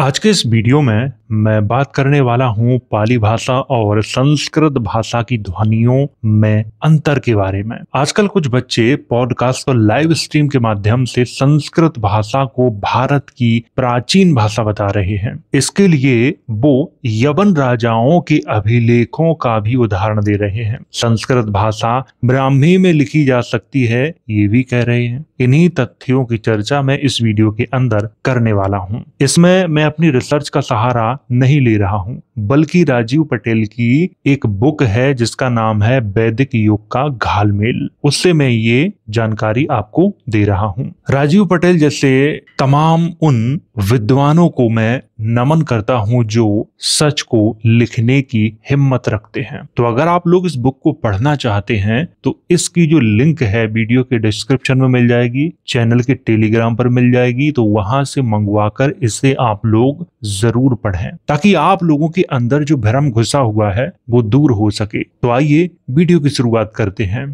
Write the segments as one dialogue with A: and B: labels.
A: आज के इस वीडियो में मैं बात करने वाला हूँ पाली भाषा और संस्कृत भाषा की ध्वनियों में अंतर के बारे में आजकल कुछ बच्चे पॉडकास्ट और लाइव स्ट्रीम के माध्यम से संस्कृत भाषा को भारत की प्राचीन भाषा बता रहे हैं इसके लिए वो यवन राजाओं के अभिलेखों का भी उदाहरण दे रहे हैं संस्कृत भाषा ब्राह्मी में लिखी जा सकती है ये भी कह रहे हैं इन्हीं तथ्यों की चर्चा मैं इस वीडियो के अंदर करने वाला हूँ इसमें मैं अपनी रिसर्च का सहारा नहीं ले रहा हूं बल्कि राजीव पटेल की एक बुक है जिसका नाम है वैदिक योग का घालमेल उससे मैं ये जानकारी आपको दे रहा हूँ राजीव पटेल जैसे तमाम उन विद्वानों को मैं नमन करता हूँ जो सच को लिखने की हिम्मत रखते हैं तो अगर आप लोग इस बुक को पढ़ना चाहते हैं तो इसकी जो लिंक है वीडियो के डिस्क्रिप्शन में मिल जाएगी चैनल के टेलीग्राम पर मिल जाएगी तो वहां से मंगवाकर इसे आप लोग जरूर पढ़ें ताकि आप लोगों की अंदर जो भ्रम घुसा हुआ है वो दूर हो सके तो आइए वीडियो की शुरुआत करते हैं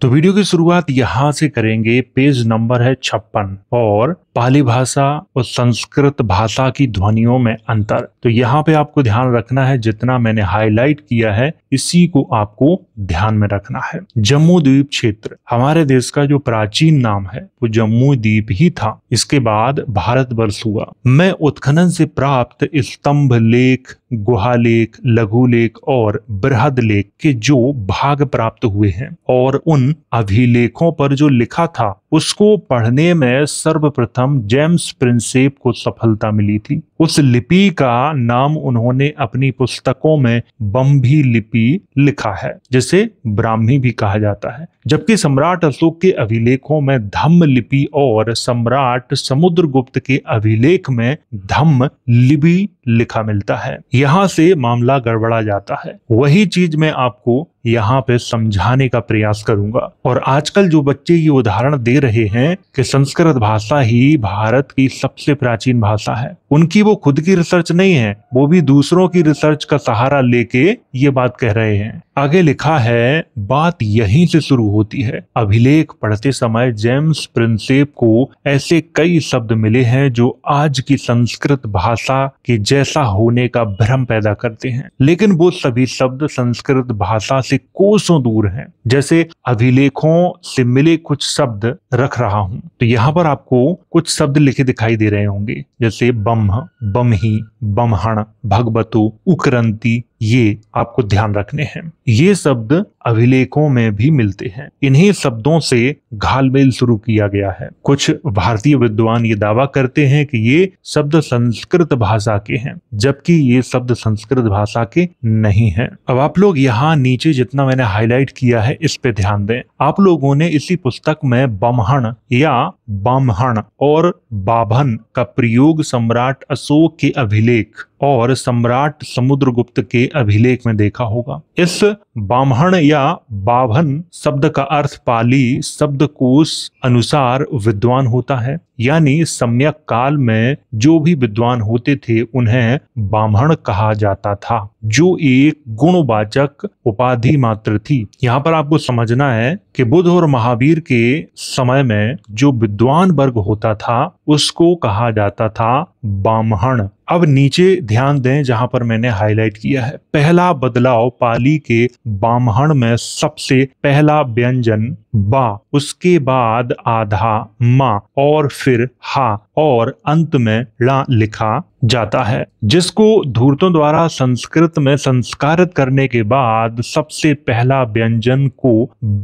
A: तो वीडियो की शुरुआत यहां से करेंगे पेज नंबर है छप्पन और पाली भाषा और संस्कृत भाषा की ध्वनियों में अंतर तो यहाँ पे आपको ध्यान रखना है जितना मैंने हाईलाइट किया है इसी को आपको ध्यान में रखना है जम्मू द्वीप क्षेत्र हमारे देश का जो प्राचीन नाम है वो जम्मू द्वीप ही था इसके बाद भारत वर्ष हुआ मैं उत्खनन से प्राप्त स्तंभ लेख गुहा लेख लघु लेख और बृहद लेख के जो भाग प्राप्त हुए हैं और उन अभिलेखों पर जो लिखा था उसको पढ़ने में सर्वप्रथम प्रथम जेम्स प्रिंसेप को सफलता मिली थी उस लिपि का नाम उन्होंने अपनी पुस्तकों में बम्भी लिपि लिखा है जिसे ब्राह्मी भी कहा जाता है जबकि सम्राट अशोक के अभिलेखों में धम्म लिपि और सम्राट समुद्रगुप्त के अभिलेख में धम्म लिपि लिखा मिलता है यहाँ से मामला गड़बड़ा जाता है वही चीज मैं आपको यहाँ पे समझाने का प्रयास करूंगा और आजकल जो बच्चे ये उदाहरण दे रहे हैं कि संस्कृत भाषा ही भारत की सबसे प्राचीन भाषा है उनकी वो खुद की रिसर्च नहीं है वो भी दूसरों की रिसर्च का सहारा लेके ये बात कह रहे हैं आगे लिखा है बात यहीं से शुरू होती है अभिलेख पढ़ते समय जेम्स प्रिंसेप को ऐसे कई शब्द मिले हैं जो आज की संस्कृत भाषा के जैसा होने का भ्रम पैदा करते हैं लेकिन वो सभी शब्द संस्कृत भाषा से कोसों दूर हैं जैसे अभिलेखों से मिले कुछ शब्द रख रहा हूं तो यहाँ पर आपको कुछ शब्द लिखे दिखाई दे रहे होंगे जैसे बम्ह बमही बमहण भगवतो उक्रंति ये आपको ध्यान रखने हैं ये शब्द अभिलेखों में भी मिलते हैं इन्हीं शब्दों से घालमेल शुरू किया गया है कुछ भारतीय विद्वान ये दावा करते हैं कि ये शब्द संस्कृत भाषा के हैं जबकि ये शब्द संस्कृत भाषा के नहीं हैं। अब आप लोग यहाँ नीचे जितना मैंने हाईलाइट किया है इस पे ध्यान दें आप लोगों ने इसी पुस्तक में बमहण या बामहण और बाभन का प्रयोग सम्राट अशोक के अभिलेख और सम्राट समुद्रगुप्त के अभिलेख में देखा होगा इस ब्राह्मण या बाभन शब्द का अर्थ पाली शब्दकोश अनुसार विद्वान होता है यानी सम्यक काल में जो भी विद्वान होते थे उन्हें ब्राह्मण कहा जाता था जो एक गुणवाचक उपाधि मात्र थी यहाँ पर आपको समझना है कि बुद्ध और महावीर के समय में जो विद्वान वर्ग होता था उसको कहा जाता था ब्राह्मण अब नीचे ध्यान दें जहां पर मैंने हाईलाइट किया है पहला बदलाव पाली के ब्राह्मण में सबसे पहला व्यंजन बा उसके बाद आधा मा और फिर हा और अंत में ला लिखा जाता है जिसको धूर्तों द्वारा संस्कृत में संस्कारित करने के बाद सबसे पहला व्यंजन को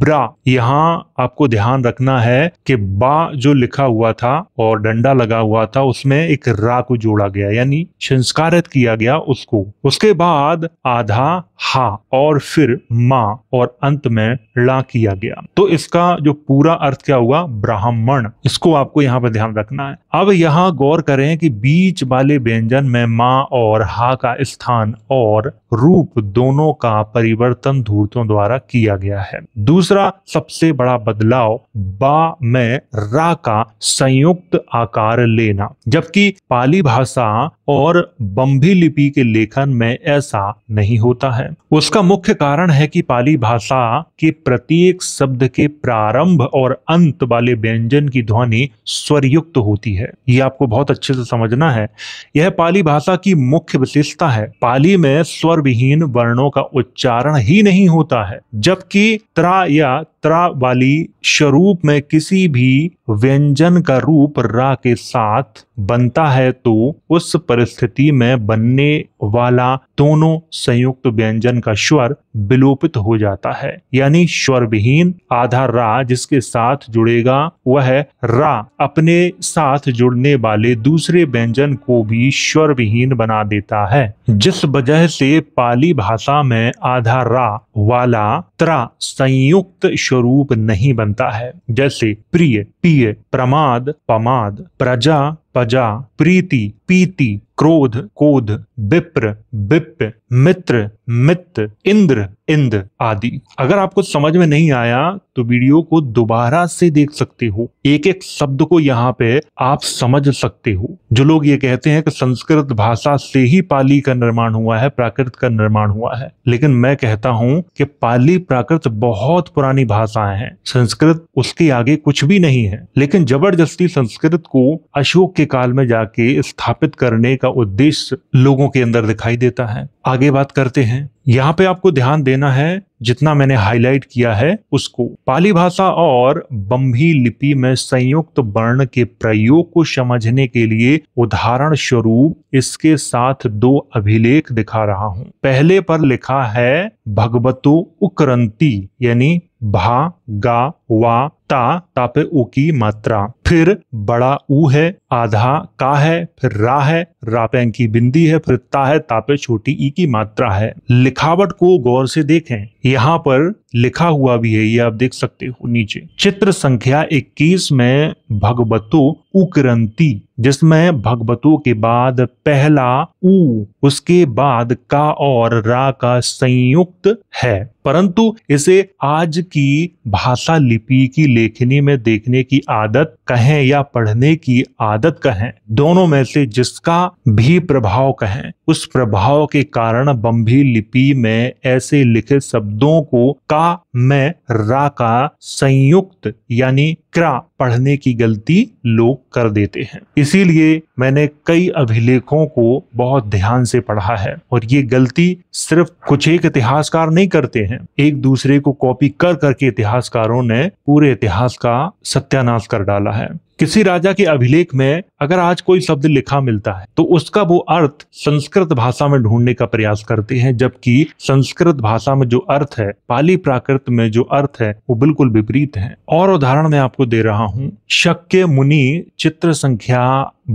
A: ब्रा यहाँ आपको ध्यान रखना है कि बा जो लिखा हुआ था और डंडा लगा हुआ था उसमें एक रा को जोड़ा गया यानी संस्कारित किया गया उसको उसके बाद आधा हा और फिर मा और अंत में ला किया गया तो इसका जो पूरा अर्थ क्या हुआ ब्राह्मण इसको आपको यहाँ पर ध्यान रखना है अब यहाँ गौर करें कि बीच वाले व्यंजन में माँ और हा का स्थान और रूप दोनों का परिवर्तन धूर्तों द्वारा किया गया है दूसरा सबसे बड़ा बदलाव बा में रा का संयुक्त आकार लेना जबकि पाली भाषा और बम्भी लिपि के लेखन में ऐसा नहीं होता है उसका मुख्य कारण है कि पाली भाषा के प्रत्येक शब्द के प्रारंभ और अंत वाले व्यंजन की ध्वनि स्वरयुक्त होती है ये आपको बहुत अच्छे से समझना है यह पाली भाषा की मुख्य विशेषता है पाली में स्वर विहीन वर्णों का उच्चारण ही नहीं होता है जबकि त्रा या मात्रा वाली स्वरूप में किसी भी व्यंजन का रूप रा के साथ बनता है तो उस परिस्थिति में बनने वाला दोनों संयुक्त व्यंजन का स्वर विलोपित हो जाता है यानी स्वर विहीन आधा रा जिसके साथ जुड़ेगा वह रा अपने साथ जुड़ने वाले दूसरे व्यंजन को भी स्वर विहीन बना देता है जिस वजह से पाली भाषा में आधा रा वाला त्रा संयुक्त स्वरूप नहीं बनता है जैसे प्रिय पिय प्रमाद पमाद प्रजा पजा प्रीति पीति क्रोध कोध विप्र विप्य मित्र मित्र इंद्र इंद्र आदि अगर आपको समझ में नहीं आया तो वीडियो को दोबारा से देख सकते हो एक एक शब्द को यहाँ पे आप समझ सकते हो जो लोग ये कहते हैं कि संस्कृत भाषा से ही पाली का निर्माण हुआ है प्राकृत का निर्माण हुआ है लेकिन मैं कहता हूँ कि पाली प्राकृत बहुत पुरानी भाषाएं हैं संस्कृत उसके आगे कुछ भी नहीं है लेकिन जबरदस्ती संस्कृत को अशोक के काल में जाके स्थापित करने का का उद्देश्य लोगों के अंदर दिखाई देता है आगे बात करते हैं यहाँ पे आपको ध्यान देना है जितना मैंने हाईलाइट किया है उसको पाली भाषा और बम्भी लिपि में संयुक्त तो वर्ण के प्रयोग को समझने के लिए उदाहरण स्वरूप इसके साथ दो अभिलेख दिखा रहा हूँ पहले पर लिखा है भगवतो उकरंती यानी भा गा वा ता तापे ऊ की मात्रा फिर बड़ा ऊ है आधा का है फिर रा है रापे की बिंदी है फिर ता है तापे छोटी ई की मात्रा है लिखावट को गौर से देखें यहाँ पर लिखा हुआ भी है ये आप देख सकते हो नीचे चित्र संख्या 21 में भगवतो उकरंती जिसमें भगवतों के बाद पहला ऊ उसके बाद का और रा का संयुक्त है परंतु इसे आज की भाषा लिपि की लेखनी में देखने की आदत कहें या पढ़ने की आदत कहें दोनों में से जिसका भी प्रभाव कहें उस प्रभाव के कारण बम्भी लिपि में ऐसे लिखे शब्दों को का में रा का संयुक्त यानी क्रा पढ़ने की गलती लोग कर देते हैं इसीलिए मैंने कई अभिलेखों को बहुत ध्यान से पढ़ा है और ये गलती सिर्फ कुछ एक इतिहासकार नहीं करते हैं एक दूसरे को कॉपी कर करके इतिहासकारों ने पूरे इतिहास का सत्यानाश कर डाला है किसी राजा के अभिलेख में अगर आज कोई शब्द लिखा मिलता है तो उसका वो अर्थ संस्कृत भाषा में ढूंढने का प्रयास करते हैं जबकि संस्कृत भाषा में जो अर्थ है पाली प्राकृत में जो अर्थ है वो बिल्कुल विपरीत है और उदाहरण मैं आपको दे रहा हूँ शक्य मुनि चित्र संख्या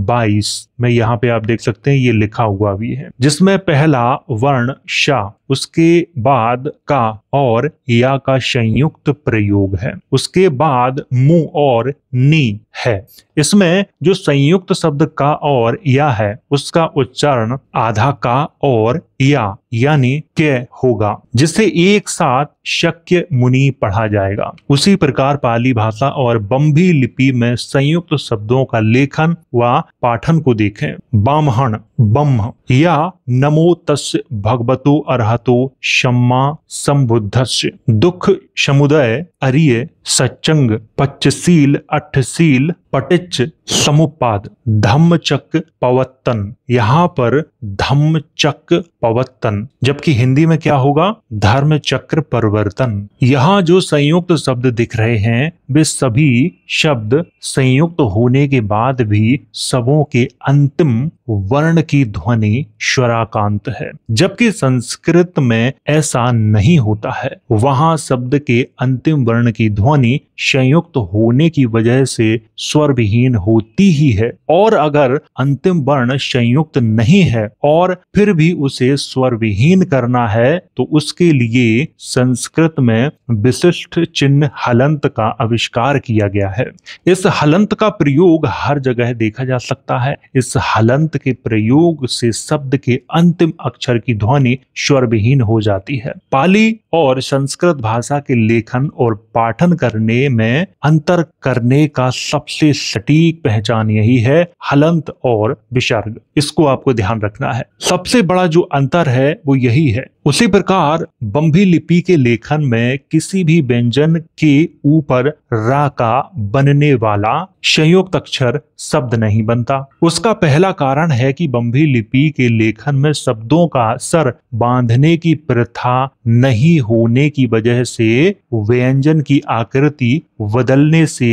A: 22 में यहाँ पे आप देख सकते हैं ये लिखा हुआ भी है जिसमें पहला वर्ण शाह उसके बाद का और या का संयुक्त प्रयोग है उसके बाद मु और नी है इसमें जो संयुक्त शब्द का और या है उसका उच्चारण आधा का और या यानी के होगा जिससे एक साथ शक्य मुनि पढ़ा जाएगा उसी प्रकार पाली भाषा और बम्बी लिपि में संयुक्त शब्दों का लेखन व पाठन को देखें बामहण बम्ह या नमो तस् भगवतो अरहतो शम्मा संबुद्धस्य दुख समुदय अरिय सच्चंग पच्चशील अठशील पटिच समुपाद धम्मचक पवत्तन यहाँ पर धम्म चक्र पवत्तन जबकि हिंदी में क्या होगा धर्म चक्र परिवर्तन यहाँ जो संयुक्त शब्द दिख रहे हैं वे सभी शब्द संयुक्त होने के बाद भी सबों के अंतिम वर्ण की ध्वनि स्वराकांत है जबकि संस्कृत में ऐसा नहीं होता है वहां शब्द के अंतिम वर्ण की ध्वनि संयुक्त होने की वजह से स्वर विहीन होती ही है और अगर अंतिम वर्ण संयुक्त नहीं है और फिर भी उसे स्वर विहीन करना है तो उसके लिए संस्कृत में विशिष्ट चिन्ह हलंत का आविष्कार किया गया है इस हलंत का प्रयोग हर जगह देखा जा सकता है इस हलंत के प्रयोग से शब्द के अंतिम अक्षर की ध्वनि स्वरविहीन हो जाती है पाली और संस्कृत भाषा के लेखन और पाठन करने में अंतर करने का सबसे सटीक पहचान यही है हलंत और विसर्ग इसको आपको ध्यान रखना है सबसे बड़ा जो अंतर है वो यही है उसी प्रकार बम्भी लिपि के लेखन में किसी भी व्यंजन के ऊपर रा का बनने वाला संयुक्त अक्षर शब्द नहीं बनता उसका पहला कारण कारण है कि बम्भी लिपि के लेखन में शब्दों का सर बांधने की प्रथा नहीं होने की वजह से व्यंजन की आकृति बदलने से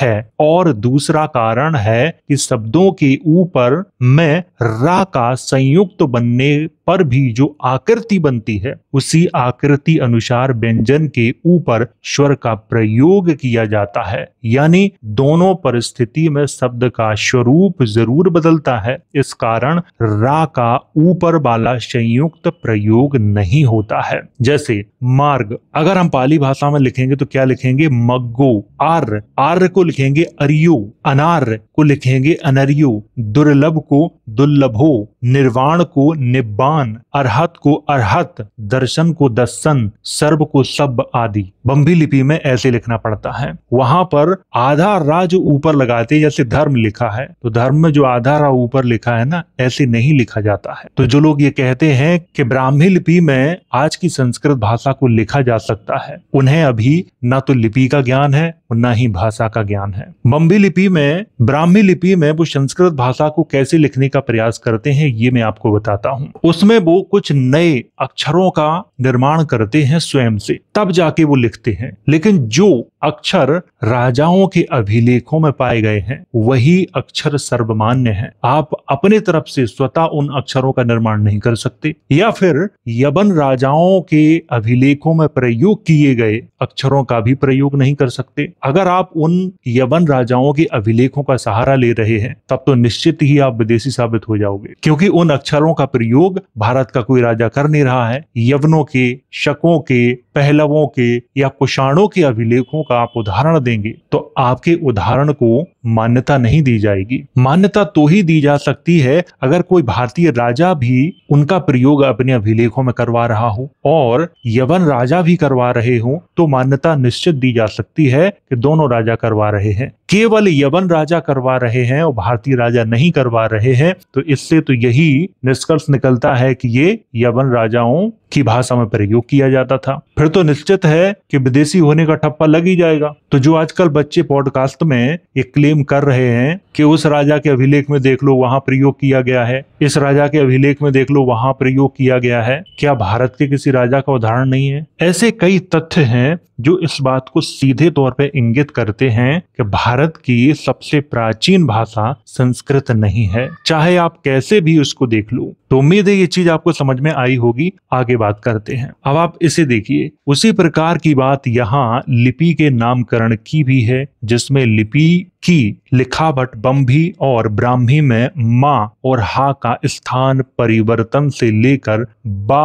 A: है और दूसरा कारण है कि शब्दों के ऊपर में रा का संयुक्त तो बनने पर भी जो आकृति बनती है उसी आकृति अनुसार व्यंजन के ऊपर स्वर का प्रयोग किया जाता है यानी दोनों परिस्थिति में शब्द का स्वरूप जरूर बदलता है इस कारण रा का ऊपर वाला संयुक्त प्रयोग नहीं होता है जैसे मार्ग अगर हम पाली भाषा में लिखेंगे तो क्या लिखेंगे मग्गो गो आर्य आर को लिखेंगे अरियो अनार्य को लिखेंगे अनरियो दुर्लभ को दुर्लभो निर्वाण को निब्बान अरहत को अरहत दर्शन को दर्शन सर्व को सब आदि बम्भी लिपि में ऐसे लिखना पड़ता है वहां पर आधा रा जो ऊपर लगाते जैसे धर्म लिखा है तो धर्म में जो आधा रा ऊपर लिखा है ना ऐसे नहीं लिखा जाता है तो जो लोग ये कहते हैं कि ब्राह्मी लिपि में आज की संस्कृत भाषा को लिखा जा सकता है उन्हें अभी न तो लिपि का ज्ञान है और न ही भाषा का ज्ञान है बम्बी लिपि में ब्राह्मी लिपि में वो संस्कृत भाषा को कैसे लिखने का प्रयास करते हैं ये मैं आपको बताता हूँ उसमें वो कुछ नए अक्षरों का निर्माण करते हैं स्वयं से तब जाके वो लिखते हैं लेकिन जो अक्षर राजाओं के अभिलेखों में पाए गए हैं वही अक्षर सर्वमान्य है आप अपने तरफ से स्वतः उन अक्षरों का निर्माण नहीं कर सकते या फिर यवन राजाओं के अभिलेखों में प्रयोग किए गए अक्षरों का भी प्रयोग नहीं कर सकते अगर आप उन यवन राजाओं के अभिलेखों का सहारा ले रहे हैं तब तो निश्चित ही आप विदेशी साबित हो जाओगे क्योंकि उन अक्षरों का प्रयोग भारत का कोई राजा कर नहीं रहा है यवनों के शकों के पहलवों के या कुषाणों के अभिलेखों का आप उदाहरण देंगे तो आपके उदाहरण को मान्यता नहीं दी जाएगी मान्यता तो ही दी जा सकती है अगर कोई भारतीय राजा भी उनका प्रयोग अपने अभिलेखों में करवा रहा हो और यवन राजा भी करवा रहे हो तो मान्यता निश्चित दी जा सकती है कि दोनों राजा करवा रहे हैं केवल यवन राजा करवा रहे हैं और भारतीय राजा नहीं करवा रहे हैं तो इससे तो यही निष्कर्ष निकलता है कि ये यवन राजाओं की भाषा में प्रयोग किया जाता था फिर तो निश्चित है कि विदेशी होने का ठप्पा लग ही जाएगा तो जो आजकल बच्चे पॉडकास्ट में ये क्लेम कर रहे हैं कि उस राजा के अभिलेख में देख लो वहां प्रयोग किया गया है इस राजा के अभिलेख में देख लो वहां प्रयोग किया गया है क्या भारत के किसी राजा का उदाहरण नहीं है ऐसे कई तथ्य हैं जो इस बात को सीधे तौर पर इंगित करते हैं कि भारत की सबसे प्राचीन भाषा संस्कृत नहीं है चाहे आप कैसे भी उसको देख लो तो उम्मीद है ये चीज आपको समझ में आई होगी आगे बात करते हैं अब आप इसे देखिए उसी प्रकार की बात यहाँ लिपि के नामकरण की भी है जिसमें लिपि की लिखावट बम्भी और ब्राह्मी में मा और हा का स्थान परिवर्तन से लेकर बा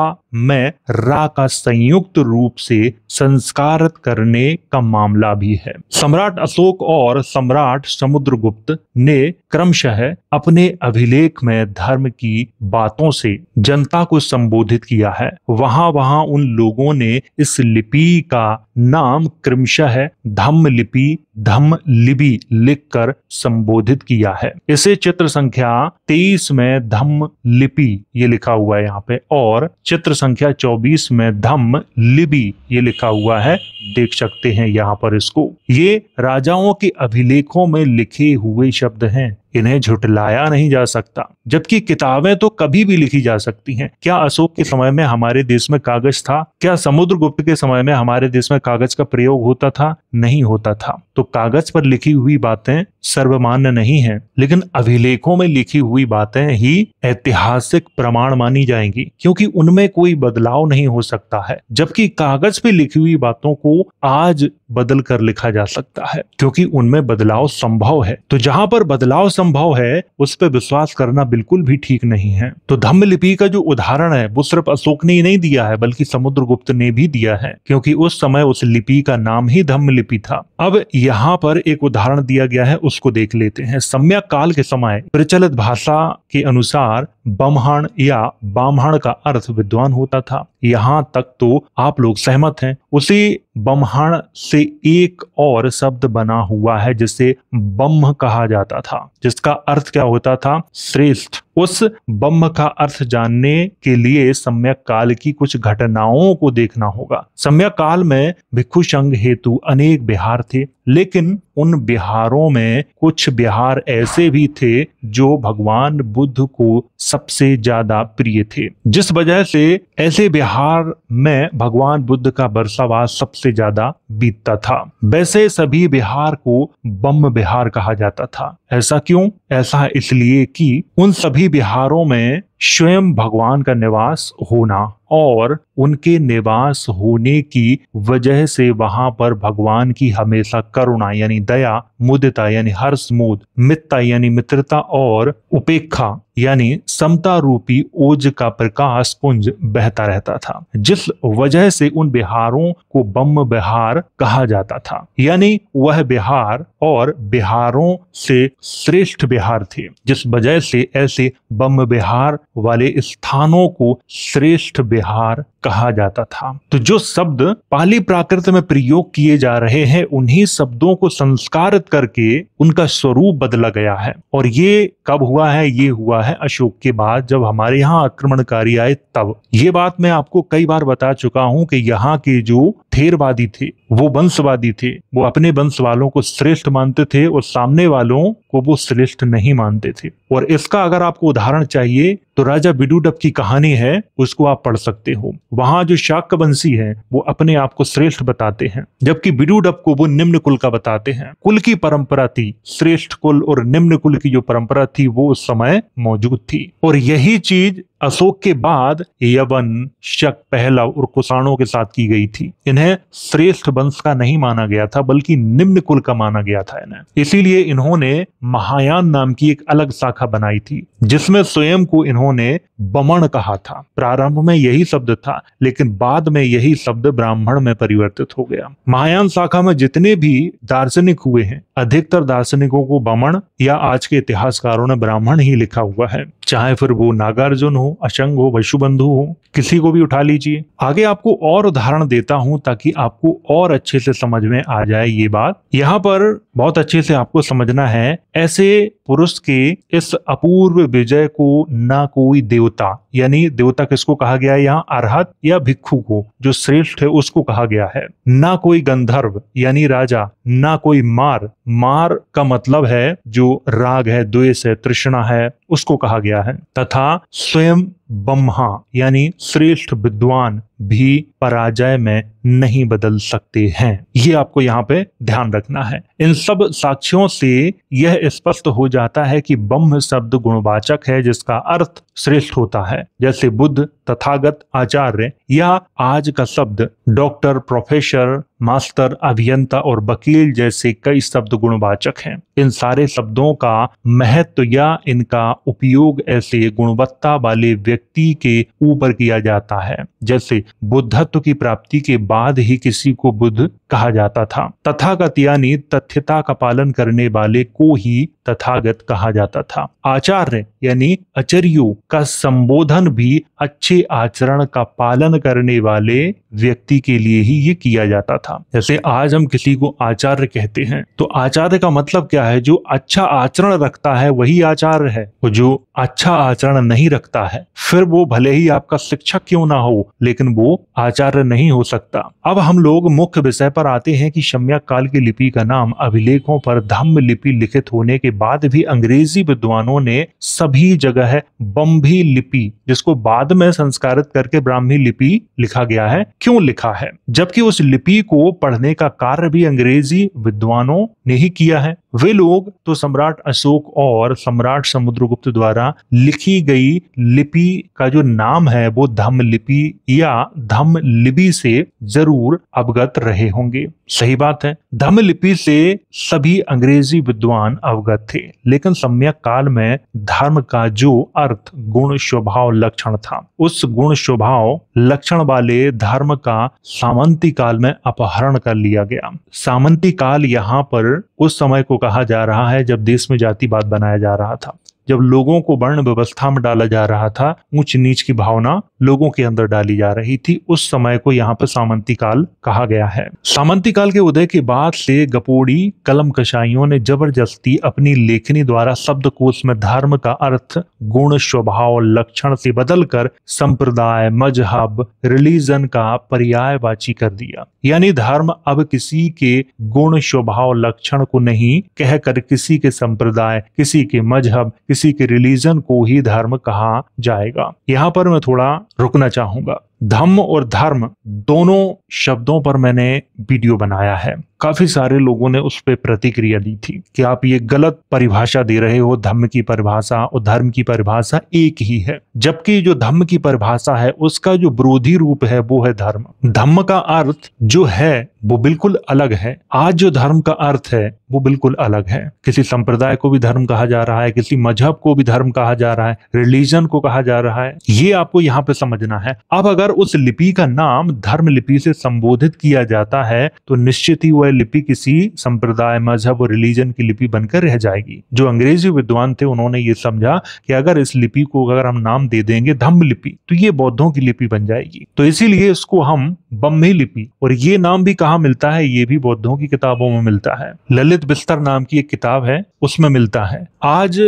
A: में रा का संयुक्त रूप से संस्कार करने का मामला भी है सम्राट अशोक और सम्राट समुद्रगुप्त ने क्रमशः अपने अभिलेख में धर्म की बातों से जनता को संबोधित किया है वहां वहां उन लोगों ने इस लिपि का नाम क्रमशः है धम्म लिपि धम्म लिख लिखकर संबोधित किया है इसे चित्र संख्या 23 में धम्म लिपि ये लिखा हुआ है यहाँ पे और चित्र संख्या 24 में धम्म लिपि ये लिखा हुआ है देख सकते हैं यहाँ पर इसको ये राजाओं के अभिलेखों में लिखे हुए शब्द हैं इन्हें झुटलाया नहीं जा सकता जबकि किताबें तो कभी भी लिखी जा सकती हैं क्या अशोक के समय में हमारे देश में कागज था क्या समुद्र गुप्त के समय में हमारे देश में कागज का प्रयोग होता था नहीं होता था तो कागज पर लिखी हुई बातें सर्वमान्य नहीं है लेकिन अभिलेखों में लिखी हुई बातें ही ऐतिहासिक प्रमाण मानी जाएंगी क्योंकि उनमें कोई बदलाव नहीं हो सकता है जबकि कागज पे लिखी हुई बातों को आज बदल कर लिखा जा सकता है क्योंकि उनमें बदलाव संभव है तो जहां पर बदलाव असंभव है उस पर विश्वास करना बिल्कुल भी ठीक नहीं है तो धम्म लिपि का जो उदाहरण है वो सिर्फ अशोक ने ही नहीं दिया है बल्कि समुद्रगुप्त ने भी दिया है क्योंकि उस समय उस लिपि का नाम ही धम्म लिपि था अब यहाँ पर एक उदाहरण दिया गया है उसको देख लेते हैं सम्यक काल के समय प्रचलित भाषा के अनुसार बमहण या बामहण का अर्थ विद्वान होता था यहाँ तक तो आप लोग सहमत हैं उसी बम्हाण से एक और शब्द बना हुआ है जिसे बम्ह कहा जाता था जिसका अर्थ क्या होता था श्रेष्ठ उस बम का अर्थ जानने के लिए सम्यक काल की कुछ घटनाओं को देखना होगा सम्यक काल में भिक्षु संघ हेतु अनेक बिहार थे लेकिन उन बिहारों में कुछ बिहार ऐसे भी थे जो भगवान बुद्ध को सबसे ज्यादा प्रिय थे जिस वजह से ऐसे बिहार में भगवान बुद्ध का बरसावास सबसे ज्यादा बीतता था वैसे सभी बिहार को बम बिहार कहा जाता था ऐसा क्यों ऐसा इसलिए कि उन सभी बिहारों में स्वयं भगवान का निवास होना और उनके निवास होने की वजह से वहां पर भगवान की हमेशा करुणा यानी दया मुदिता यानी हर्ष मुद मित्ता यानी मित्रता और उपेक्षा यानी समता रूपी ओज का प्रकाश पुंज बहता रहता था जिस वजह से उन बिहारों को बम बिहार कहा जाता था यानी वह बिहार और बिहारों से श्रेष्ठ बिहार थे जिस वजह से ऐसे बम बिहार वाले स्थानों को श्रेष्ठ बिहार कहा जाता था तो जो शब्द पाली प्राकृत में प्रयोग किए जा रहे हैं उन्हीं शब्दों को संस्कारित करके उनका स्वरूप बदला गया है और ये कब हुआ है ये हुआ है अशोक के बाद जब हमारे यहाँ आक्रमणकारी आए तब ये बात मैं आपको कई बार बता चुका हूँ कि यहाँ के जो थेरवादी थे वो वंशवादी थे वो अपने वंश वालों को श्रेष्ठ मानते थे और सामने वालों को वो श्रेष्ठ नहीं मानते थे और इसका अगर आपको उदाहरण चाहिए तो राजा बिडूडप की कहानी है उसको आप पढ़ सकते हो वहां जो वंशी है वो अपने आप को श्रेष्ठ बताते हैं जबकि बिडूडप को वो निम्न कुल का बताते हैं कुल की परंपरा थी श्रेष्ठ कुल और निम्न कुल की जो परंपरा थी वो उस समय मौजूद थी और यही चीज अशोक के बाद यवन शक पहला और कुषाणों के साथ की गई थी इन्हें श्रेष्ठ वंश का नहीं माना गया था बल्कि निम्न कुल का माना गया था इन्हें इसीलिए इन्होंने महायान नाम की एक अलग शाखा बनाई थी जिसमें स्वयं को इन्होंने बमण कहा था प्रारंभ में यही शब्द था लेकिन बाद में यही शब्द ब्राह्मण में परिवर्तित हो गया महायान शाखा में जितने भी दार्शनिक हुए हैं अधिकतर दार्शनिकों को बमण या आज के इतिहासकारों ने ब्राह्मण ही लिखा हुआ है चाहे फिर वो नागार्जुन हो हूँ अशंग हो वशुबंधु हो किसी को भी उठा लीजिए आगे आपको और उदाहरण देता हूँ ताकि आपको और अच्छे से समझ में आ जाए ये बात यहाँ पर बहुत अच्छे से आपको समझना है ऐसे पुरुष के इस अपूर्व विजय को ना कोई देवता यानी देवता किसको कहा गया है यहाँ अरहत या भिक्षु को जो श्रेष्ठ है उसको कहा गया है ना कोई गंधर्व यानी राजा ना कोई मार मार का मतलब है जो राग है द्वेष है तृष्णा है उसको कहा गया है तथा स्वयं ब्रह्मा यानी श्रेष्ठ विद्वान भी पराजय में नहीं बदल सकते हैं ये आपको यहाँ पे ध्यान रखना है इन सब साक्ष्यों से यह स्पष्ट हो जाता है कि ब्रह्म शब्द गुणवाचक है जिसका अर्थ श्रेष्ठ होता है जैसे बुद्ध तथागत आचार्य या आज का शब्द डॉक्टर प्रोफेसर मास्टर अभियंता और वकील जैसे कई शब्द गुणवाचक हैं इन सारे शब्दों का महत्व या इनका उपयोग ऐसे गुणवत्ता वाले व्यक्ति के ऊपर किया जाता है जैसे बुद्धत्व की प्राप्ति के बाद ही किसी को बुद्ध कहा जाता था तथागत यानी तथ्यता का पालन करने वाले को ही तथागत कहा जाता था आचार्य यानी आचार्यों का संबोधन भी अच्छे आचरण का पालन करने वाले व्यक्ति के लिए ही ये किया जाता था था जैसे तो आज हम किसी को आचार्य कहते हैं तो आचार्य का मतलब क्या है जो अच्छा आचरण रखता है वही आचार्य है और जो अच्छा आचरण नहीं रखता है फिर वो भले ही आपका शिक्षक क्यों ना हो लेकिन वो आचार्य नहीं हो सकता अब हम लोग मुख्य विषय पर आते हैं कि सम्यक काल की लिपि का नाम अभिलेखों पर धम्म लिपि लिखित होने के बाद भी अंग्रेजी विद्वानों ने सभी जगह बम्भी लिपि जिसको बाद में संस्कारित करके ब्राह्मी लिपि लिखा गया है क्यों लिखा है जबकि उस लिपि को को पढ़ने का कार्य भी अंग्रेजी विद्वानों ने ही किया है वे लोग तो सम्राट अशोक और सम्राट समुद्रगुप्त द्वारा लिखी गई लिपि का जो नाम है वो धम्म लिपि या धम्म लिपि से जरूर अवगत रहे होंगे सही बात है धम्म लिपि से सभी अंग्रेजी विद्वान अवगत थे लेकिन सम्यक काल में धर्म का जो अर्थ गुण स्वभाव लक्षण था उस गुण स्वभाव लक्षण वाले धर्म का सामंती काल में अपहरण कर लिया गया सामंती काल यहाँ पर उस समय को कहा जा रहा है जब देश में जातिवाद बनाया जा रहा था जब लोगों को वर्ण व्यवस्था में डाला जा रहा था ऊंच नीच की भावना लोगों के अंदर डाली जा रही थी उस समय को यहाँ पर सामंती काल कहा गया है सामंती काल के उदय के बाद से गपोड़ी कलम कशाइयों ने जबरदस्ती अपनी लेखनी द्वारा शब्द में धर्म का अर्थ गुण स्वभाव लक्षण से बदलकर संप्रदाय मजहब रिलीजन का पर्याय कर दिया यानी धर्म अब किसी के गुण स्वभाव लक्षण को नहीं कहकर किसी के संप्रदाय किसी के मजहब किसी किसी के रिलीजन को ही धर्म कहा जाएगा यहाँ पर मैं थोड़ा रुकना चाहूंगा धम्म और धर्म दोनों शब्दों पर मैंने वीडियो बनाया है काफी सारे लोगों ने उस पर प्रतिक्रिया दी थी कि आप ये गलत परिभाषा दे रहे हो धम्म की परिभाषा और धर्म की परिभाषा एक ही है जबकि जो धम्म की परिभाषा है उसका जो विरोधी रूप है वो है धर्म धम्म का अर्थ जो है वो बिल्कुल अलग है आज जो धर्म का अर्थ है वो बिल्कुल अलग है किसी संप्रदाय को भी धर्म कहा जा रहा है किसी मजहब को भी धर्म कहा जा रहा है रिलीजन को कहा जा रहा है ये आपको यहाँ पे समझना है अब अगर अगर उस लिपि का नाम धर्म लिपि से संबोधित किया जाता है तो निश्चित ही वह लिपि किसी संप्रदाय मजहब और रिलीजन की लिपि बनकर रह जाएगी जो अंग्रेजी विद्वान थे उन्होंने ये समझा कि अगर इस लिपि को अगर हम नाम दे देंगे धम्म लिपि तो ये बौद्धों की लिपि बन जाएगी तो इसीलिए इसको हम बम्भी लिपि और ये नाम भी कहा मिलता है ये भी बौद्धों की किताबों में मिलता है ललित बिस्तर नाम की एक किताब है उसमें मिलता है आज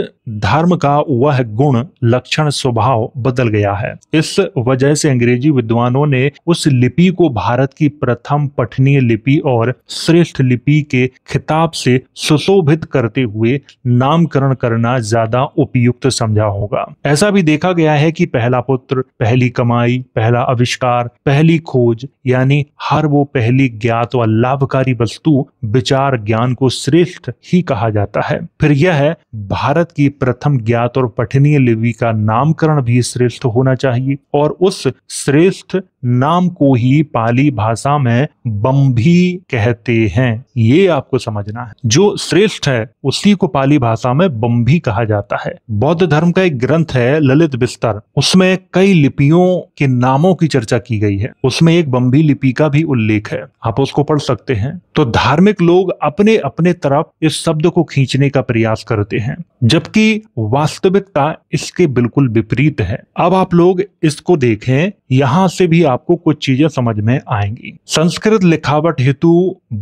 A: धर्म का वह गुण लक्षण स्वभाव बदल गया है इस वजह से अंग्रेजी विद्वानों ने उस लिपि को भारत की प्रथम पठनीय लिपि और श्रेष्ठ लिपि के खिताब से सुशोभित करते हुए नामकरण करना ज्यादा उपयुक्त समझा होगा ऐसा भी देखा गया है कि पहला पुत्र पहली कमाई पहला आविष्कार पहली खोज यानी हर वो पहली ज्ञात व लाभकारी वस्तु विचार ज्ञान को श्रेष्ठ ही कहा जाता है फिर यह है भारत की प्रथम ज्ञात और पठनीय लिपि का नामकरण भी श्रेष्ठ होना चाहिए और उस श्रेष्ठ नाम को ही पाली भाषा में बम्भी कहते हैं ये आपको समझना है जो श्रेष्ठ है उसी को पाली भाषा में बम्भी कहा जाता है बौद्ध धर्म का एक ग्रंथ है ललित बिस्तर उसमें कई लिपियों के नामों की चर्चा की गई है उसमें एक बम्भी लिपि का भी उल्लेख है आप उसको पढ़ सकते हैं तो धार्मिक लोग अपने अपने तरफ इस शब्द को खींचने का प्रयास करते हैं जबकि वास्तविकता इसके बिल्कुल विपरीत है अब आप लोग इसको देखें यहाँ से भी आपको कुछ चीजें समझ में आएंगी संस्कृत लिखावट हेतु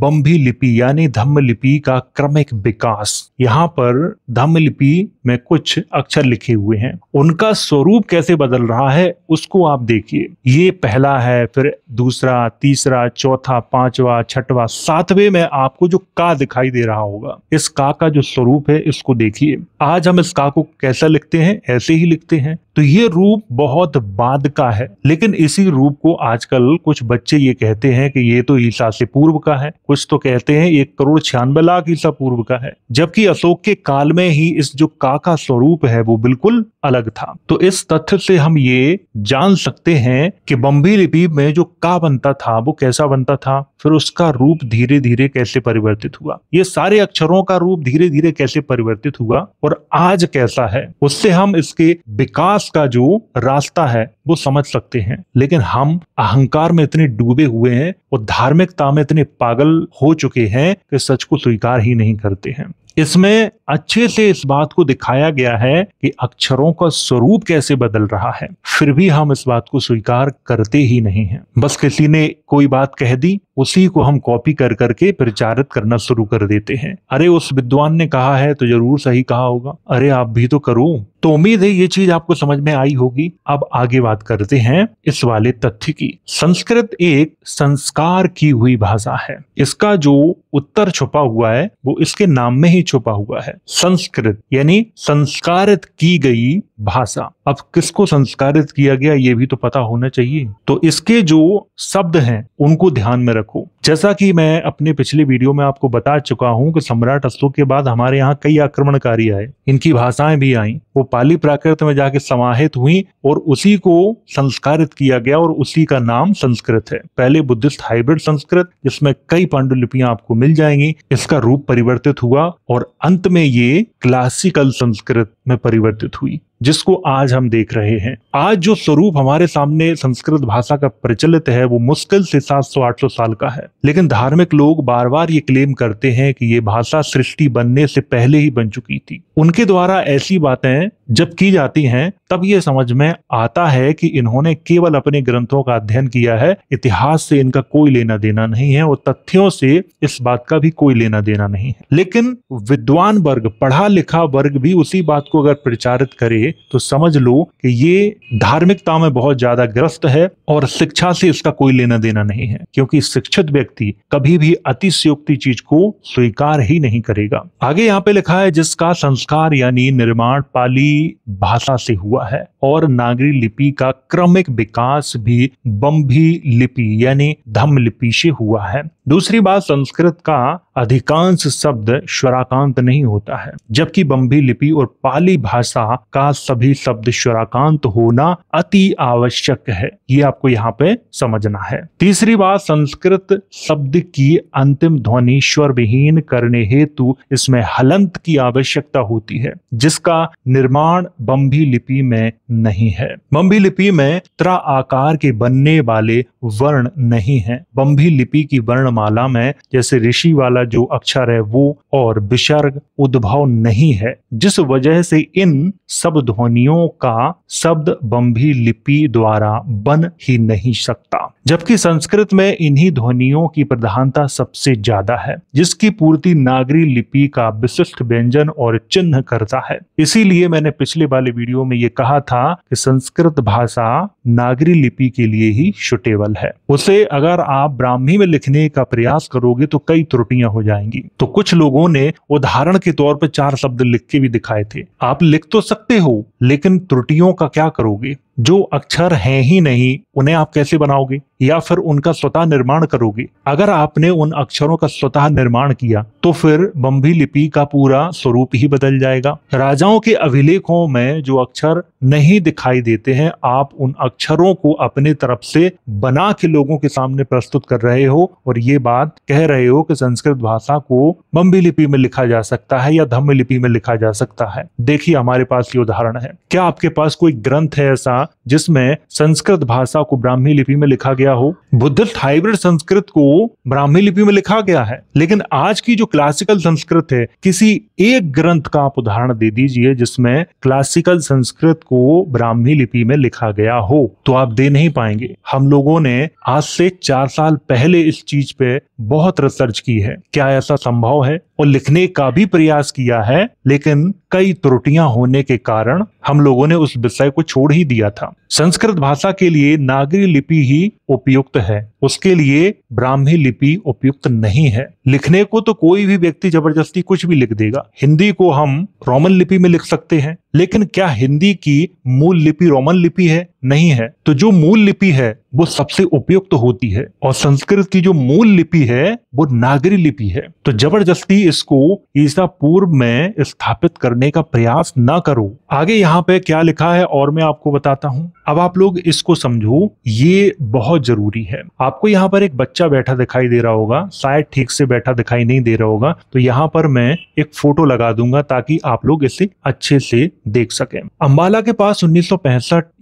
A: बम्भी लिपि यानी धम्म लिपि का क्रमिक विकास यहाँ पर धम्म लिपि में कुछ अक्षर लिखे हुए हैं उनका स्वरूप कैसे बदल रहा है उसको आप देखिए ये पहला है फिर दूसरा तीसरा चौथा पांचवा छठवा सातवें में आपको जो का दिखाई दे रहा होगा इस का का जो स्वरूप स्वरूप है इसको देखिए आज हम इस का को कैसा लिखते हैं ऐसे ही लिखते हैं तो ये रूप बहुत बाद का है लेकिन इसी रूप को आजकल कुछ बच्चे ये कहते हैं कि ये तो ईसा से पूर्व का है कुछ तो कहते हैं एक करोड़ छियानवे लाख ईसा पूर्व का है जबकि अशोक के काल में ही इस जो का का स्वरूप है वो बिल्कुल अलग था तो इस तथ्य से हम ये जान सकते हैं कि बम्बी लिपि में जो का बनता था वो कैसा बनता था फिर उसका रूप धीरे धीरे कैसे परिवर्तित हुआ ये सारे अक्षरों का रूप धीरे धीरे आगे कैसे परिवर्तित हुआ और आज कैसा है उससे हम इसके विकास का जो रास्ता है वो समझ सकते हैं लेकिन हम अहंकार में इतने डूबे हुए हैं और धार्मिकता में इतने पागल हो चुके हैं कि सच को स्वीकार ही नहीं करते हैं इसमें अच्छे से इस बात को दिखाया गया है कि अक्षरों का स्वरूप कैसे बदल रहा है फिर भी हम इस बात को स्वीकार करते ही नहीं है बस किसी ने कोई बात कह दी उसी को हम कॉपी कर करके प्रचारित करना शुरू कर देते हैं अरे उस विद्वान ने कहा है तो जरूर सही कहा होगा अरे आप भी तो करो तो उम्मीद है ये चीज आपको समझ में आई होगी अब आगे बात करते हैं इस वाले तथ्य की संस्कृत एक संस्कार की हुई भाषा है इसका जो उत्तर छुपा हुआ है वो इसके नाम में ही छुपा हुआ है संस्कृत यानी संस्कारित की गई भाषा अब किसको संस्कारित किया गया ये भी तो पता होना चाहिए तो इसके जो शब्द हैं उनको ध्यान में रखो जैसा कि मैं अपने पिछले वीडियो में आपको बता चुका हूं कि सम्राट अशोक के बाद हमारे यहाँ कई आक्रमणकारी आए इनकी भाषाएं भी आई वो पाली प्राकृत में जाके समाहित हुई और उसी को संस्कारित किया गया और उसी का नाम संस्कृत है पहले बुद्धिस्ट हाइब्रिड संस्कृत जिसमें कई पांडुलिपियां आपको मिल जाएंगी इसका रूप परिवर्तित हुआ और अंत में ये क्लासिकल संस्कृत में परिवर्तित हुई जिसको आज हम देख रहे हैं आज जो स्वरूप हमारे सामने संस्कृत भाषा का प्रचलित है वो मुश्किल से 700-800 साल का है लेकिन धार्मिक लोग बार बार ये क्लेम करते हैं कि ये भाषा सृष्टि बनने से पहले ही बन चुकी थी उनके द्वारा ऐसी बातें जब की जाती हैं तब ये समझ में आता है कि इन्होंने केवल अपने ग्रंथों का अध्ययन किया है इतिहास से इनका कोई लेना देना नहीं है और तथ्यों से इस बात का भी कोई लेना देना नहीं है लेकिन विद्वान वर्ग पढ़ा लिखा वर्ग भी उसी बात को अगर प्रचारित करे तो समझ लो कि ये धार्मिकता में बहुत ज्यादा ग्रस्त है और शिक्षा से इसका कोई लेना देना नहीं है क्योंकि शिक्षित व्यक्ति कभी भी अतिशयोक्ति चीज को स्वीकार ही नहीं करेगा आगे यहाँ पे लिखा है जिसका संस्कार यानी निर्माण पाली भाषा से हुआ है और नागरी लिपि का क्रमिक विकास भी बम्भी लिपि यानी धम्म लिपि से हुआ है दूसरी बात संस्कृत का अधिकांश शब्द स्वराकांत नहीं होता है जबकि बम्भी लिपि और पाली भाषा का सभी शब्द स्वराकांत होना अति आवश्यक है ये आपको यहाँ पे समझना है तीसरी बात संस्कृत शब्द की अंतिम ध्वनि स्वर विहीन करने हेतु इसमें हलंत की आवश्यकता होती है जिसका निर्माण बम्भी लिपि में नहीं है बम्भी लिपि में त्रा आकार के बनने वाले वर्ण नहीं है बम्भी लिपि की वर्णमाला में जैसे ऋषि वाला जो अक्षर है वो और विसर्ग उद्भव नहीं है जिस वजह से इन सब ध्वनियों का शब्द बम्भी लिपि द्वारा बन मान ही नहीं सकता जबकि संस्कृत में इन्हीं ध्वनियों की प्रधानता सबसे ज्यादा है जिसकी पूर्ति नागरी लिपि का विशिष्ट व्यंजन और चिन्ह करता है इसीलिए मैंने पिछले वाले वीडियो में ये कहा था कि संस्कृत भाषा नागरी लिपि के लिए ही सुटेबल है उसे अगर आप ब्राह्मी में लिखने का प्रयास करोगे तो कई त्रुटियां हो जाएंगी तो कुछ लोगों ने उदाहरण के तौर पर चार शब्द लिख के भी दिखाए थे आप लिख तो सकते हो लेकिन त्रुटियों का क्या करोगे जो अक्षर हैं ही नहीं उन्हें आप कैसे बनाओगे या फिर उनका स्वतः निर्माण करोगे अगर आपने उन अक्षरों का स्वतः निर्माण किया तो फिर बम्भी लिपि का पूरा स्वरूप ही बदल जाएगा राजाओं के अभिलेखों में जो अक्षर नहीं दिखाई देते हैं आप उन अक्षरों को अपने तरफ से बना के लोगों के सामने प्रस्तुत कर रहे हो और ये बात कह रहे हो कि संस्कृत भाषा को बम्बी लिपि में लिखा जा सकता है या धम्म लिपि में लिखा जा सकता है देखिए हमारे पास ये उदाहरण है क्या आपके पास कोई ग्रंथ है ऐसा जिसमें संस्कृत भाषा को ब्राह्मी लिपि में लिखा गया हो बुद्धिस्ट हाइब्रिड संस्कृत को ब्राह्मी लिपि में लिखा गया है लेकिन आज की जो क्लासिकल संस्कृत है किसी एक ग्रंथ का आप उदाहरण दे दीजिए जिसमें क्लासिकल संस्कृत को ब्राह्मी लिपि में लिखा गया हो तो आप दे नहीं पाएंगे हम लोगों ने आज से चार साल पहले इस चीज पे बहुत रिसर्च की है क्या ऐसा संभव है और लिखने का भी प्रयास किया है लेकिन कई त्रुटियां होने के कारण हम लोगों ने उस विषय को छोड़ ही दिया था संस्कृत भाषा के लिए नागरी लिपि ही उपयुक्त है उसके लिए ब्राह्मी लिपि उपयुक्त नहीं है लिखने को तो कोई भी व्यक्ति जबरदस्ती कुछ भी लिख देगा हिंदी को हम रोमन लिपि में लिख सकते हैं लेकिन क्या हिंदी की मूल लिपि रोमन लिपि है नहीं है तो जो मूल लिपि है वो सबसे उपयुक्त होती है और संस्कृत की जो मूल लिपि है वो नागरी लिपि है तो जबरदस्ती इसको ईसा पूर्व में स्थापित करने का प्रयास ना करो आगे यहाँ पे क्या लिखा है और मैं आपको बताता हूँ अब आप लोग इसको समझो ये बहुत जरूरी है आप आपको यहाँ पर एक बच्चा बैठा दिखाई दे रहा होगा शायद ठीक से बैठा दिखाई नहीं दे रहा होगा तो यहाँ पर मैं एक फोटो लगा दूंगा ताकि आप लोग इसे अच्छे से देख सकें अम्बाला के पास उन्नीस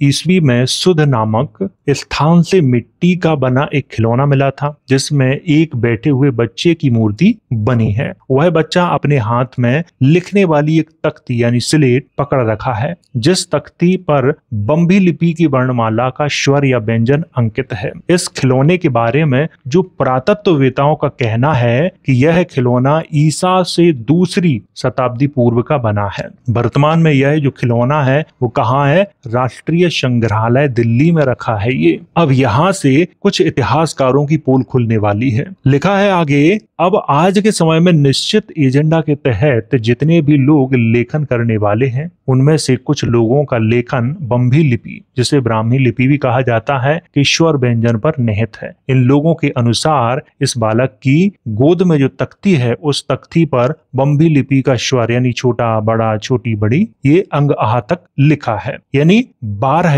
A: ईस्वी में सुध नामक स्थान से मिट्टी का बना एक खिलौना मिला था जिसमें एक बैठे हुए बच्चे की मूर्ति बनी है वह बच्चा अपने हाथ में लिखने वाली एक तख्ती यानी स्लेट पकड़ रखा है जिस तख्ती पर बम्बी लिपि की वर्णमाला का स्वर या व्यंजन अंकित है इस खिलौने के बारे में जो पुरातत्ववेताओं का कहना है कि यह खिलौना ईसा से दूसरी शताब्दी पूर्व का बना है वर्तमान में यह जो खिलौना है वो कहाँ है राष्ट्रीय संग्रहालय दिल्ली में रखा है ये अब यहाँ से कुछ इतिहासकारों की पोल खुलने वाली है लिखा है आगे अब आज के समय में निश्चित एजेंडा के तहत जितने भी लोग लेखन करने वाले हैं उनमें से कुछ लोगों का लेखन बम्भी लिपि जिसे ब्राह्मी लिपि भी कहा जाता है के ईश्वर व्यंजन पर निहित है इन लोगों के अनुसार इस बालक की गोद में जो तख्ती है उस तख्ती पर बम्बी लिपि का स्वर यानी छोटा बड़ा छोटी बड़ी ये अंग आहा तक लिखा है यानी बारह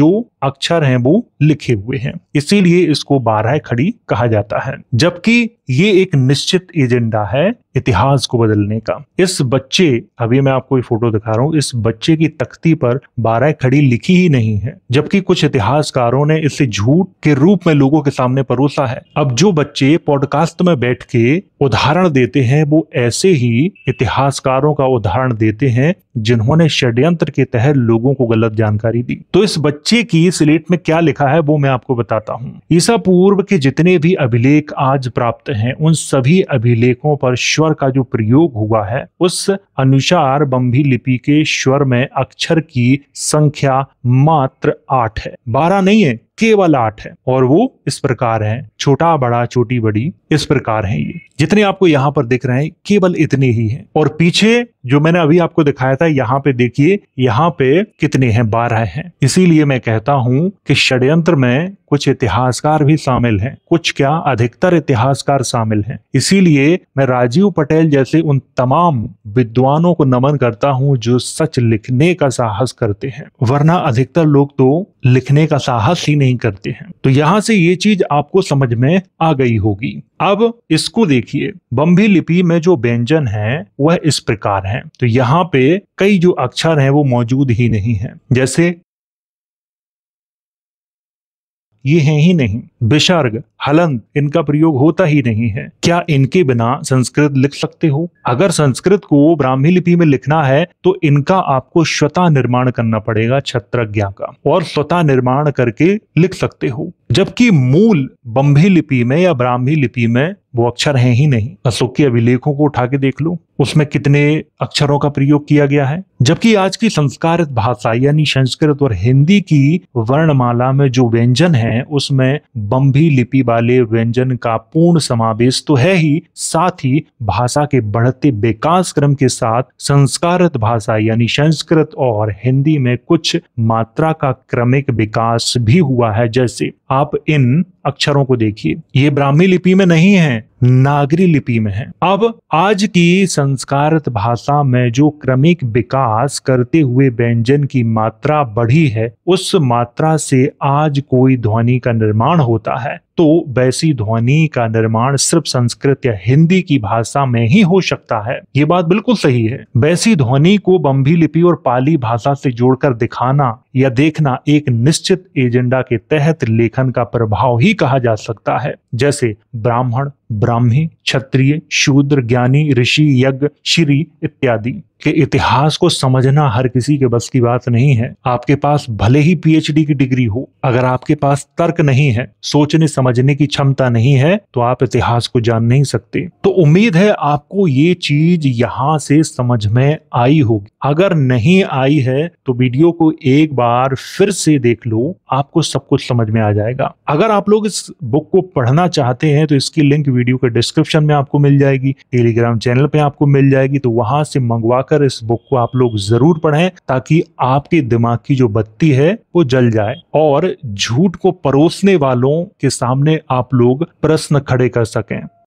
A: जो अक्षर हैं वो लिखे हुए हैं इसीलिए इसको बारह खड़ी कहा जाता है जबकि ये एक निश्चित एजेंडा है इतिहास को बदलने का इस बच्चे अभी मैं आपको ये फोटो दिखा रहा हूँ इस बच्चे की तख्ती पर बारह खड़ी लिखी ही नहीं है जबकि कुछ इतिहासकारों ने इसे झूठ के रूप में लोगों के सामने परोसा है अब जो बच्चे पॉडकास्ट में बैठ के उदाहरण देते हैं वो ऐसे ही इतिहासकारों का उदाहरण देते हैं जिन्होंने षड्यंत्र के तहत लोगों को गलत जानकारी दी तो इस बच्चे की स्लेट में क्या लिखा है वो मैं आपको बताता हूँ ईसा पूर्व के जितने भी अभिलेख आज प्राप्त हैं उन सभी अभिलेखों पर स्वर का जो प्रयोग हुआ है उस अनुसार बम्भी लिपि के स्वर में अक्षर की संख्या मात्र आठ है बारह नहीं है केवल आठ है और वो इस प्रकार है छोटा बड़ा छोटी बड़ी इस प्रकार है ये जितने आपको यहाँ पर दिख रहे हैं केवल इतने ही हैं और पीछे जो मैंने अभी आपको दिखाया था यहाँ पे देखिए यहाँ पे कितने हैं बारह हैं इसीलिए मैं कहता हूँ कि षड्यंत्र में कुछ इतिहासकार भी शामिल हैं कुछ क्या अधिकतर इतिहासकार शामिल हैं इसीलिए मैं राजीव पटेल जैसे उन तमाम विद्वानों को नमन करता हूँ जो सच लिखने का साहस करते हैं वरना अधिकतर लोग तो लिखने का साहस ही नहीं करते हैं तो यहां से ये चीज आपको समझ में आ गई होगी अब इसको देखिए बम्भी लिपि में जो व्यंजन है वह इस प्रकार है तो यहाँ पे कई जो अक्षर हैं वो मौजूद ही नहीं है जैसे ये हैं ही नहीं विसर्ग हलंत इनका प्रयोग होता ही नहीं है क्या इनके बिना संस्कृत लिख सकते हो अगर संस्कृत को ब्राह्मी लिपि में लिखना है तो इनका आपको स्वता निर्माण करना पड़ेगा छत्रज्ञा का और स्वता निर्माण करके लिख सकते हो जबकि मूल बम्भी लिपि में या ब्राह्मी लिपि में वो अक्षर हैं ही नहीं अशोक के अभिलेखों को उठा के देख लो उसमें कितने अक्षरों का प्रयोग किया गया है जबकि आज की संस्कारित भाषा यानी संस्कृत और हिंदी की वर्णमाला में जो व्यंजन है उसमें बम्भी लिपि वाले व्यंजन का पूर्ण समावेश तो है ही साथ ही भाषा के बढ़ते विकास क्रम के साथ संस्कारित भाषा यानी संस्कृत और हिंदी में कुछ मात्रा का क्रमिक विकास भी हुआ है जैसे आप इन अक्षरों को देखिए ये ब्राह्मी लिपि में नहीं है नागरी लिपि में है अब आज की संस्कारत भाषा में जो क्रमिक विकास करते हुए व्यंजन की मात्रा बढ़ी है उस मात्रा से आज कोई ध्वनि का निर्माण होता है तो वैसी ध्वनि का निर्माण सिर्फ संस्कृत या हिंदी की भाषा में ही हो सकता है ये बात बिल्कुल सही है वैसी ध्वनि को बम्भी लिपि और पाली भाषा से जोड़कर दिखाना या देखना एक निश्चित एजेंडा के तहत लेखन का प्रभाव ही कहा जा सकता है जैसे ब्राह्मण ब्राह्मी क्षत्रिय शूद्र ज्ञानी ऋषि यज्ञ श्री इत्यादि कि इतिहास को समझना हर किसी के बस की बात नहीं है आपके पास भले ही पीएचडी की डिग्री हो अगर आपके पास तर्क नहीं है सोचने समझने की क्षमता नहीं है तो आप इतिहास को जान नहीं सकते तो उम्मीद है आपको ये चीज यहाँ से समझ में आई होगी अगर नहीं आई है तो वीडियो को एक बार फिर से देख लो आपको सब कुछ समझ में आ जाएगा अगर आप लोग इस बुक को पढ़ना चाहते हैं तो इसकी लिंक वीडियो के डिस्क्रिप्शन में आपको मिल जाएगी टेलीग्राम चैनल पे आपको मिल जाएगी तो वहां से मंगवा जाकर इस बुक को आप लोग जरूर पढ़ें ताकि आपके दिमाग की जो बत्ती है वो जल जाए और झूठ को परोसने वालों के सामने आप लोग प्रश्न खड़े कर सकें